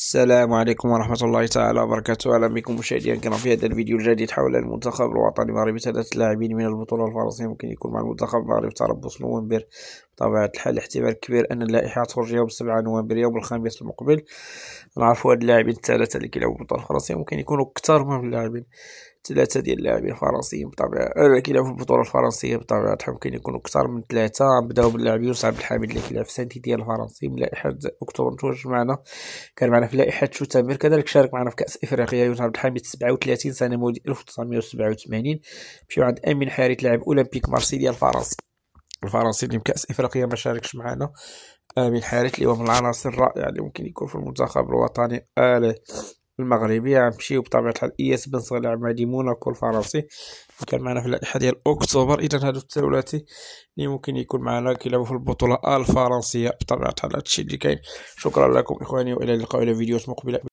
السلام عليكم ورحمة الله تعالى وبركاته أهلا بكم مشاهدي الكرام في هذا الفيديو الجديد حول المنتخب الوطني المغربي ثلاثة لاعبين من البطولة الفرنسية ممكن يكون مع المنتخب المغربي تربص نوفمبر طبعا الحال احتمال كبير أن اللائحة تخرج يوم 7 نوفمبر يوم الخميس المقبل نعرفوا هاد اللاعبين الثلاثة اللي كيلعبوا بالبطولة الفرنسية ممكن يكونوا اكثر من اللاعبين ثلاثة ديال اللاعبين الفرنسيين بطبيعة آه، كيلعبوا البطولة الفرنسية بطبيعة الحال ممكن يكونوا أكثر من ثلاثة نبداو باللاعب يوسف عبد الحميد اللي كيلعب في سانتي ديال الفرنسي من لائحة أكتوبر توج معنا كان معنا في لائحة شوتامير كذلك شارك معنا في كأس إفريقيا يوسف عبد الحميد 37 سنة مواليد 1987 مشيو عند أمين حارث لاعب أولمبيك مارسيليا الفرنسي الفرنسي اللي بكأس إفريقيا ما شاركش معنا من حارث اللي هو من العناصر الرائعة اللي ممكن يكون في المنتخب الوطني المغربي يعني بطبيعة الحال إياس بن صغير العمادي موناكو الفرنسي كان معنا في اللائحة ديال أكتوبر إذا هادو التولات اللي ممكن يكون معنا كيلعبوا في البطولة الفرنسية بطبيعة الحال هادشي اللي كاين شكرا لكم إخواني وإلى اللقاء إلى فيديوهات مقبلة